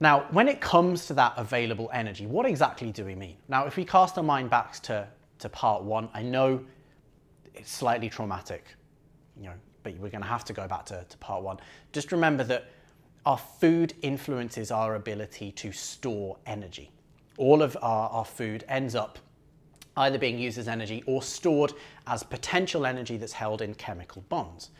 Now, when it comes to that available energy, what exactly do we mean? Now, if we cast our mind back to, to part one, I know it's slightly traumatic, you know, but we're gonna have to go back to, to part one. Just remember that our food influences our ability to store energy. All of our, our food ends up either being used as energy or stored as potential energy that's held in chemical bonds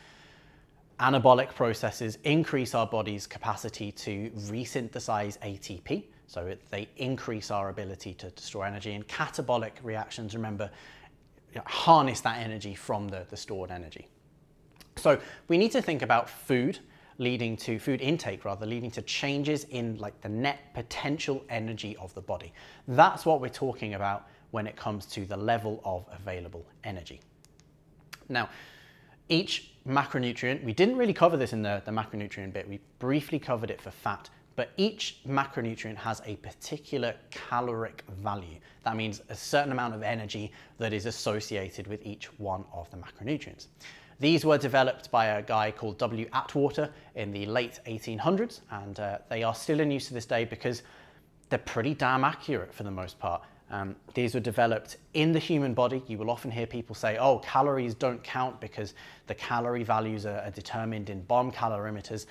anabolic processes increase our body's capacity to resynthesize ATP, so it, they increase our ability to store energy. And catabolic reactions, remember, harness that energy from the, the stored energy. So we need to think about food leading to food intake rather leading to changes in like the net potential energy of the body. That's what we're talking about when it comes to the level of available energy. Now, each macronutrient, we didn't really cover this in the, the macronutrient bit, we briefly covered it for fat, but each macronutrient has a particular caloric value. That means a certain amount of energy that is associated with each one of the macronutrients. These were developed by a guy called W. Atwater in the late 1800s, and uh, they are still in use to this day because they're pretty damn accurate for the most part. Um, these were developed in the human body. You will often hear people say, oh, calories don't count because the calorie values are, are determined in bomb calorimeters.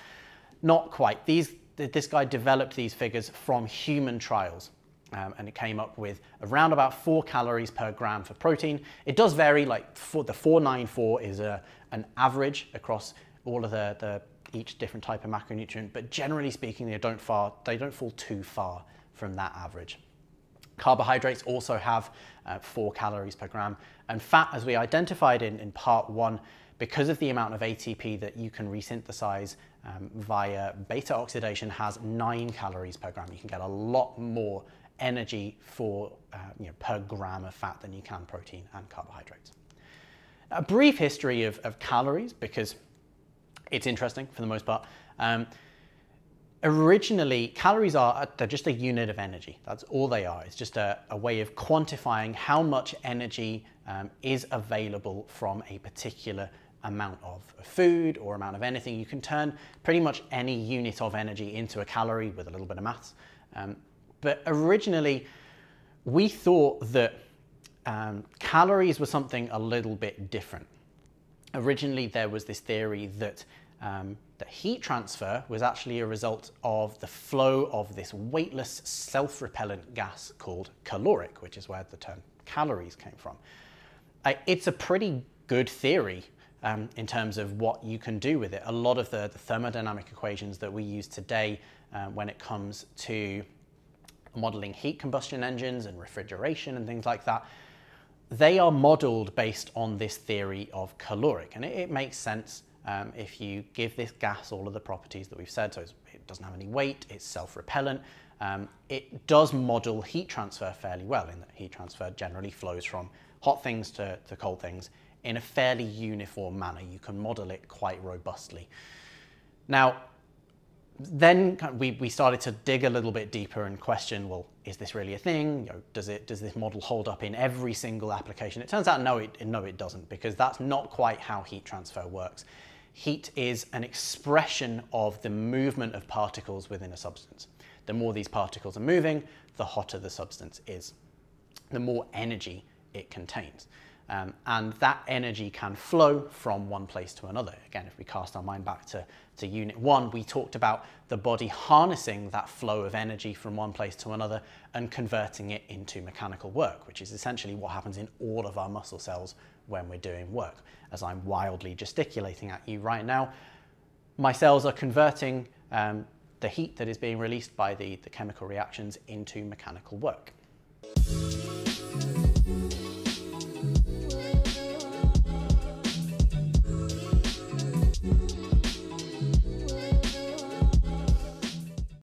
Not quite. These, this guy developed these figures from human trials. Um, and it came up with around about four calories per gram for protein. It does vary, like for the 494 is a, an average across all of the, the each different type of macronutrient, but generally speaking, they don't, far, they don't fall too far from that average. Carbohydrates also have uh, four calories per gram. And fat, as we identified in, in part one, because of the amount of ATP that you can resynthesize um, via beta oxidation has nine calories per gram. You can get a lot more energy for, uh, you know, per gram of fat than you can protein and carbohydrates. A brief history of, of calories because it's interesting for the most part. Um, Originally, calories are they're just a unit of energy. That's all they are. It's just a, a way of quantifying how much energy um, is available from a particular amount of food or amount of anything. You can turn pretty much any unit of energy into a calorie with a little bit of maths. Um, but originally, we thought that um, calories were something a little bit different. Originally, there was this theory that um, that heat transfer was actually a result of the flow of this weightless, self-repellent gas called caloric, which is where the term calories came from. it's a pretty good theory um, in terms of what you can do with it. A lot of the, the thermodynamic equations that we use today uh, when it comes to modeling heat combustion engines and refrigeration and things like that, they are modeled based on this theory of caloric. And it, it makes sense um, if you give this gas all of the properties that we've said, so it doesn't have any weight, it's self-repellent, um, it does model heat transfer fairly well in that heat transfer generally flows from hot things to, to cold things in a fairly uniform manner. You can model it quite robustly. Now, then we, we started to dig a little bit deeper and question, well, is this really a thing? You know, does, it, does this model hold up in every single application? It turns out no it, no, it doesn't, because that's not quite how heat transfer works. Heat is an expression of the movement of particles within a substance. The more these particles are moving, the hotter the substance is. The more energy it contains. Um, and that energy can flow from one place to another. Again, if we cast our mind back to, to unit one, we talked about the body harnessing that flow of energy from one place to another and converting it into mechanical work, which is essentially what happens in all of our muscle cells when we're doing work. As I'm wildly gesticulating at you right now, my cells are converting um, the heat that is being released by the, the chemical reactions into mechanical work.